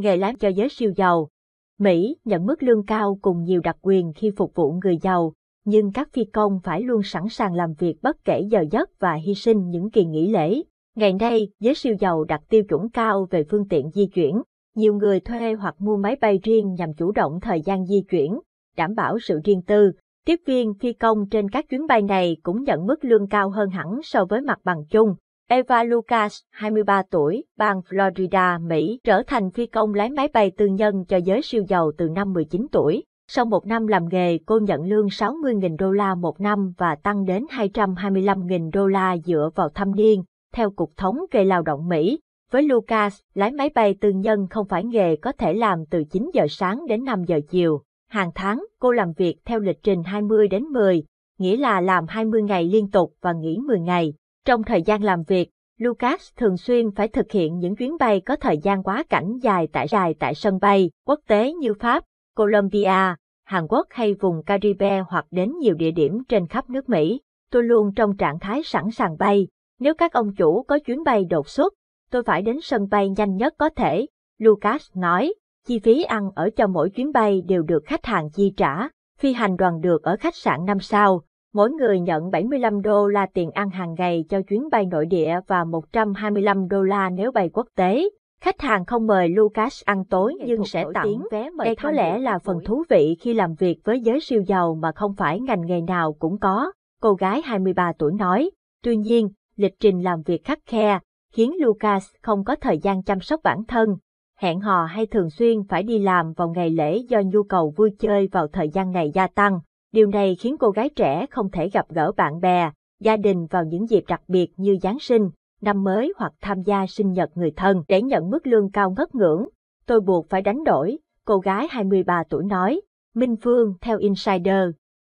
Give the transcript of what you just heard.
nghề lái cho giới siêu giàu. Mỹ nhận mức lương cao cùng nhiều đặc quyền khi phục vụ người giàu, nhưng các phi công phải luôn sẵn sàng làm việc bất kể giờ giấc và hy sinh những kỳ nghỉ lễ. Ngày nay, giới siêu giàu đặt tiêu chuẩn cao về phương tiện di chuyển. Nhiều người thuê hoặc mua máy bay riêng nhằm chủ động thời gian di chuyển, đảm bảo sự riêng tư. Tiếp viên phi công trên các chuyến bay này cũng nhận mức lương cao hơn hẳn so với mặt bằng chung. Eva Lucas, 23 tuổi, bang Florida, Mỹ, trở thành phi công lái máy bay tư nhân cho giới siêu giàu từ năm 19 tuổi. Sau một năm làm nghề, cô nhận lương 60.000 đô la một năm và tăng đến 225.000 đô la dựa vào thâm niên, theo Cục Thống kê Lao động Mỹ. Với Lucas, lái máy bay tư nhân không phải nghề có thể làm từ 9 giờ sáng đến 5 giờ chiều. Hàng tháng, cô làm việc theo lịch trình 20 đến 10, nghĩa là làm 20 ngày liên tục và nghỉ 10 ngày. Trong thời gian làm việc, Lucas thường xuyên phải thực hiện những chuyến bay có thời gian quá cảnh dài tại dài tại sân bay quốc tế như Pháp, Colombia, Hàn Quốc hay vùng Caribe hoặc đến nhiều địa điểm trên khắp nước Mỹ. Tôi luôn trong trạng thái sẵn sàng bay. Nếu các ông chủ có chuyến bay đột xuất, tôi phải đến sân bay nhanh nhất có thể. Lucas nói, chi phí ăn ở cho mỗi chuyến bay đều được khách hàng chi trả. Phi hành đoàn được ở khách sạn 5 sao, mỗi người nhận 75 đô la tiền ăn hàng ngày cho chuyến bay nội địa và 125 đô la nếu bay quốc tế. Khách hàng không mời Lucas ăn tối nhưng sẽ tặng vé mời Đây có lẽ là phần thú vị khi làm việc với giới siêu giàu mà không phải ngành nghề nào cũng có, cô gái 23 tuổi nói. Tuy nhiên, lịch trình làm việc khắc khe, khiến Lucas không có thời gian chăm sóc bản thân. Hẹn hò hay thường xuyên phải đi làm vào ngày lễ do nhu cầu vui chơi vào thời gian này gia tăng. Điều này khiến cô gái trẻ không thể gặp gỡ bạn bè, gia đình vào những dịp đặc biệt như Giáng sinh, năm mới hoặc tham gia sinh nhật người thân để nhận mức lương cao ngất ngưỡng. Tôi buộc phải đánh đổi, cô gái 23 tuổi nói. Minh Phương theo Insider,